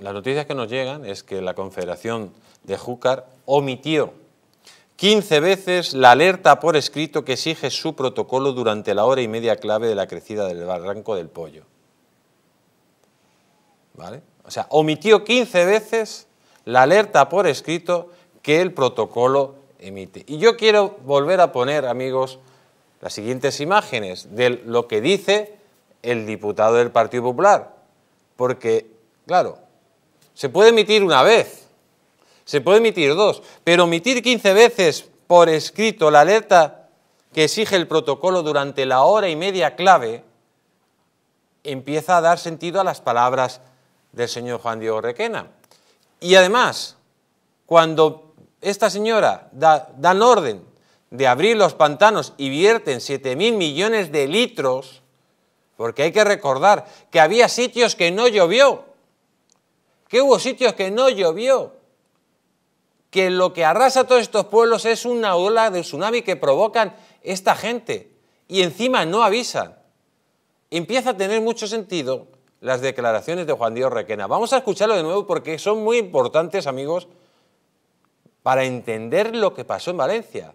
las noticias que nos llegan es que la Confederación de Júcar omitió 15 veces la alerta por escrito que exige su protocolo durante la hora y media clave de la crecida del barranco del pollo. ¿Vale? O sea, omitió 15 veces la alerta por escrito que el protocolo emite. Y yo quiero volver a poner, amigos, las siguientes imágenes de lo que dice el diputado del Partido Popular, porque, claro, se puede emitir una vez, se puede emitir dos, pero emitir 15 veces por escrito la alerta que exige el protocolo durante la hora y media clave empieza a dar sentido a las palabras del señor Juan Diego Requena. Y además, cuando esta señora da, dan orden de abrir los pantanos y vierten mil millones de litros, porque hay que recordar que había sitios que no llovió, que hubo sitios que no llovió, que lo que arrasa a todos estos pueblos es una ola de tsunami que provocan esta gente y encima no avisan. Empieza a tener mucho sentido las declaraciones de Juan Díaz Requena. Vamos a escucharlo de nuevo porque son muy importantes, amigos, para entender lo que pasó en Valencia.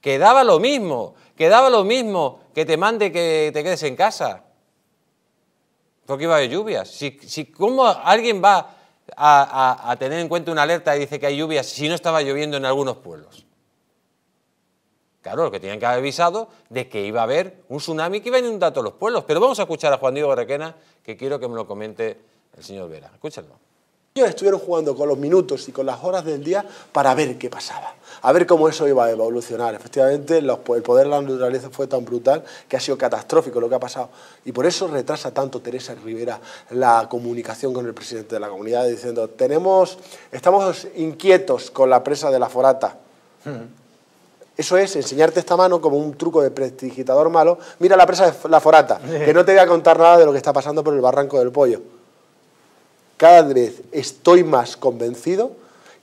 Quedaba lo mismo, quedaba lo mismo que te mande que te quedes en casa. Porque iba a haber lluvias. Si, si, alguien va a, tener en cuenta una alerta y dice que hay lluvias si no estaba lloviendo en algunos pueblos. Claro, lo que tenían que haber avisado de que iba a haber un tsunami que iba a inundar todos los pueblos. Pero vamos a escuchar a Juan Diego Requena, que quiero que me lo comente el señor Vera. Escúchenlo. Ellos estuvieron jugando con los minutos y con las horas del día para ver qué pasaba, a ver cómo eso iba a evolucionar. Efectivamente, el poder de la naturaleza fue tan brutal que ha sido catastrófico lo que ha pasado. Y por eso retrasa tanto Teresa Rivera la comunicación con el presidente de la comunidad diciendo, tenemos, estamos inquietos con la presa de la forata. Mm. Eso es enseñarte esta mano como un truco de prestigitador malo. Mira la presa de la forata, que no te voy a contar nada de lo que está pasando por el barranco del pollo cada vez estoy más convencido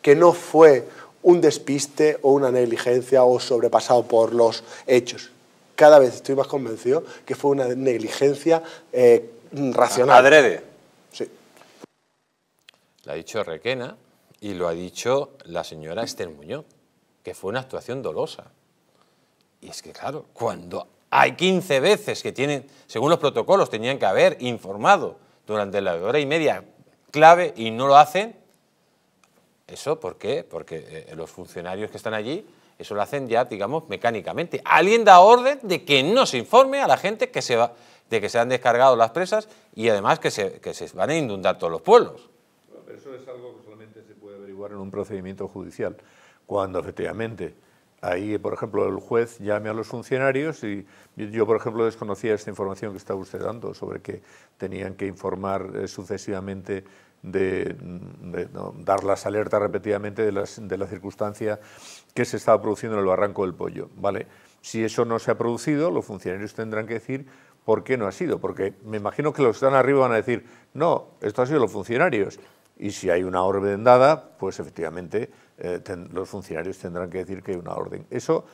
que no fue un despiste o una negligencia o sobrepasado por los hechos. Cada vez estoy más convencido que fue una negligencia eh, racional. Adrede. Sí. Lo ha dicho Requena y lo ha dicho la señora Esther Muñoz, que fue una actuación dolosa. Y es que, claro, cuando hay 15 veces que tienen, según los protocolos, tenían que haber informado durante la hora y media clave y no lo hacen, ¿eso por qué? Porque eh, los funcionarios que están allí, eso lo hacen ya, digamos, mecánicamente. Alguien da orden de que no se informe a la gente que se va, de que se han descargado las presas y además que se, van a inundar todos los pueblos. pero eso es algo que solamente se puede averiguar en un procedimiento judicial, cuando efectivamente Ahí, por ejemplo, el juez llame a los funcionarios y yo, por ejemplo, desconocía esta información que estaba usted dando sobre que tenían que informar eh, sucesivamente de, dar las alertas repetidamente de, de, la circunstancia que se estaba produciendo en el barranco del pollo. ¿vale? Si eso no se ha producido, los funcionarios tendrán que decir por qué no ha sido, porque me imagino que los que están arriba van a decir, no, esto ha sido los funcionarios, y si hay una orden dada, pues efectivamente eh, los funcionarios tendrán que decir que hay una orden. Eso,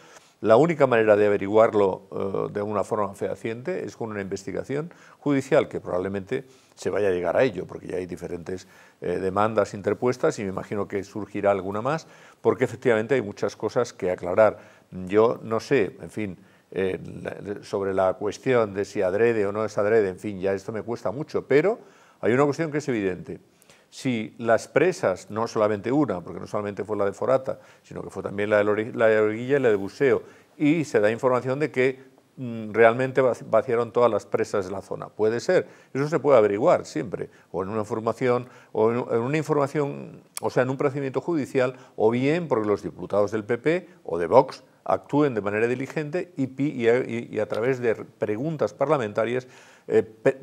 la única manera de averiguarlo eh, de una forma fehaciente es con una investigación judicial que probablemente se vaya a llegar a ello, porque ya hay diferentes eh, demandas interpuestas y me imagino que surgirá alguna más, porque efectivamente hay muchas cosas que aclarar. Yo no sé, en fin, sobre la cuestión de si adrede o no es adrede, en fin, ya esto me cuesta mucho, pero hay una cuestión que es evidente si las presas, no solamente una, porque no solamente fue la de Forata, sino que fue también la de, Orguilla y la de Buceo, y se da información de que mm, realmente vaciaron todas las presas de la zona. Puede ser, eso se puede averiguar siempre, o en una información, o una información, o sea, en un procedimiento judicial, o bien porque los diputados del PP o de Vox actúen de manera diligente y, a, través de preguntas parlamentarias eh,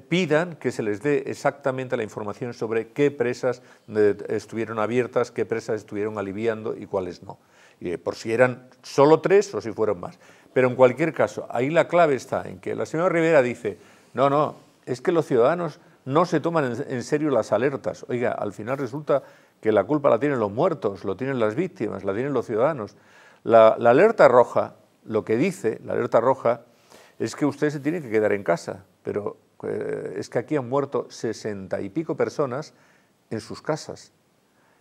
pidan que se les dé exactamente la información sobre qué presas eh, estuvieron abiertas, qué presas estuvieron aliviando y cuáles no. Eh, por si eran solo tres o si fueron más. Pero en cualquier caso, ahí la clave está en que la señora Rivera dice, no, no, es que los ciudadanos no se toman en, en serio las alertas. Oiga, al final resulta que la culpa la tienen los muertos, lo tienen las víctimas, la tienen los ciudadanos. La, alerta roja, lo que dice la alerta roja, es que usted se tiene que quedar en casa, pero eh, es que aquí han muerto sesenta y pico personas en sus casas,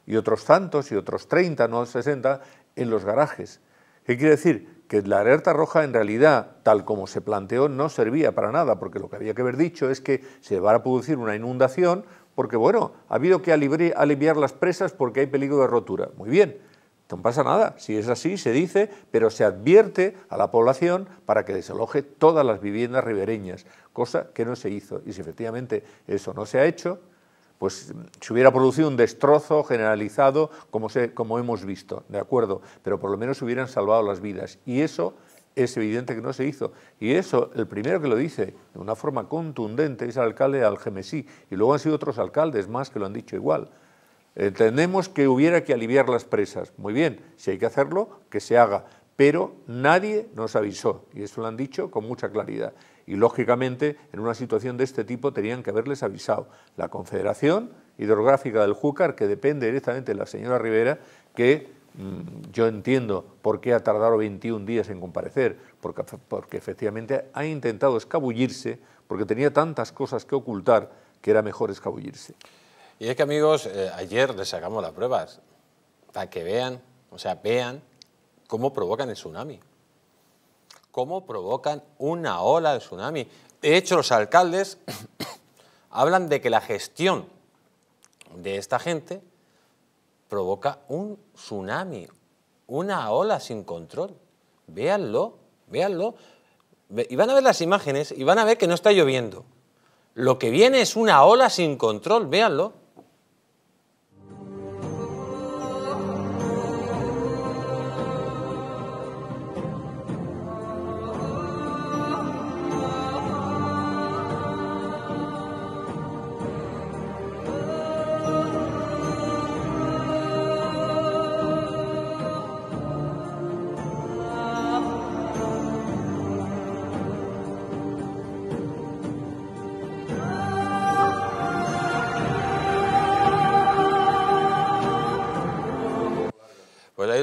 y otros tantos, y otros treinta, no sesenta, en los garajes. ¿Qué quiere decir? Que la alerta roja en realidad, tal como se planteó, no servía para nada, porque lo que había que haber dicho es que se va a producir una inundación, porque bueno, ha habido que aliviar las presas porque hay peligro de rotura. Muy bien, no pasa nada, si es así se dice, pero se advierte a la población para que desaloje todas las viviendas ribereñas, cosa que no se hizo. Y si efectivamente eso no se ha hecho, pues se hubiera producido un destrozo generalizado como, hemos visto, ¿de acuerdo? Pero por lo menos se hubieran salvado las vidas. Y eso es evidente que no se hizo. Y eso, el primero que lo dice de una forma contundente es el alcalde de Algemesí. Y luego han sido otros alcaldes más que lo han dicho igual. Entendemos eh, que hubiera que aliviar las presas. Muy bien, si hay que hacerlo, que se haga. Pero nadie nos avisó, y eso lo han dicho con mucha claridad. Y lógicamente, en una situación de este tipo tenían que haberles avisado la Confederación Hidrográfica del Júcar, que depende directamente de la señora Rivera, que mm, yo entiendo por qué ha tardado 21 días en comparecer, porque efectivamente ha intentado escabullirse, porque tenía tantas cosas que ocultar que era mejor escabullirse. Y es que amigos, eh, ayer les sacamos las pruebas para que vean, o sea, vean cómo provocan el tsunami. Cómo provocan una ola de tsunami. De hecho, los alcaldes hablan de que la gestión de esta gente provoca un tsunami, una ola sin control. Véanlo, véanlo. Y van a ver las imágenes y van a ver que no está lloviendo. Lo que viene es una ola sin control, véanlo.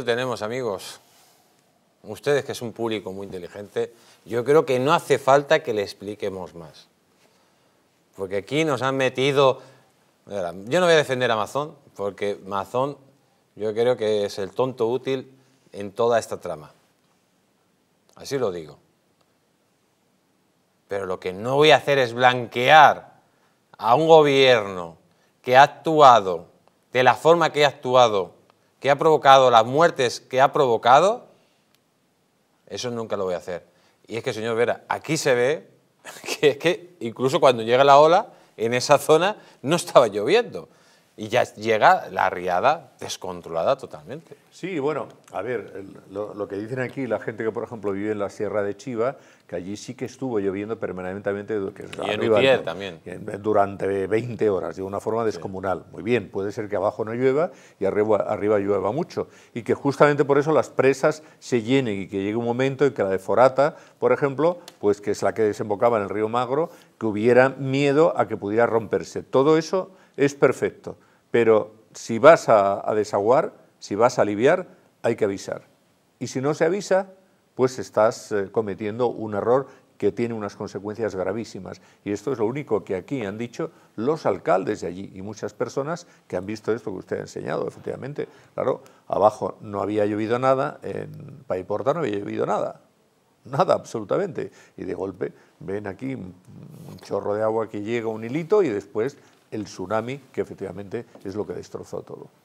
tenemos, amigos. Ustedes, que es un público muy inteligente, yo creo que no hace falta que le expliquemos más. Porque aquí nos han metido... Yo no voy a defender a Amazon, porque Amazon yo creo que es el tonto útil en toda esta trama. Así lo digo. Pero lo que no voy a hacer es blanquear a un gobierno que ha actuado de la forma que ha actuado que ha provocado, las muertes que ha provocado, eso nunca lo voy a hacer. Y es que, señor Vera, aquí se ve que es que incluso cuando llega la ola, en esa zona no estaba lloviendo y ya llega la riada descontrolada totalmente. Sí, bueno, a ver, lo, que dicen aquí la gente que, por ejemplo, vive en la Sierra de Chiva, que allí sí que estuvo lloviendo permanentemente. también. Durante 20 horas, de una forma descomunal. Muy bien, puede ser que abajo no llueva y arriba, arriba llueva mucho. Y que justamente por eso las presas se llenen y que llegue un momento en que la de Forata, por ejemplo, pues que es la que desembocaba en el río Magro, que hubiera miedo a que pudiera romperse. Todo eso es perfecto. Pero si vas a, desaguar, si vas a aliviar, hay que avisar. Y si no se avisa, pues estás eh, cometiendo un error que tiene unas consecuencias gravísimas. Y esto es lo único que aquí han dicho los alcaldes de allí y muchas personas que han visto esto que usted ha enseñado, efectivamente. Claro, abajo no había llovido nada, en Paiporta no había llovido nada, nada absolutamente. Y de golpe ven aquí un chorro de agua que llega, un hilito, y después el tsunami que efectivamente es lo que destrozó todo.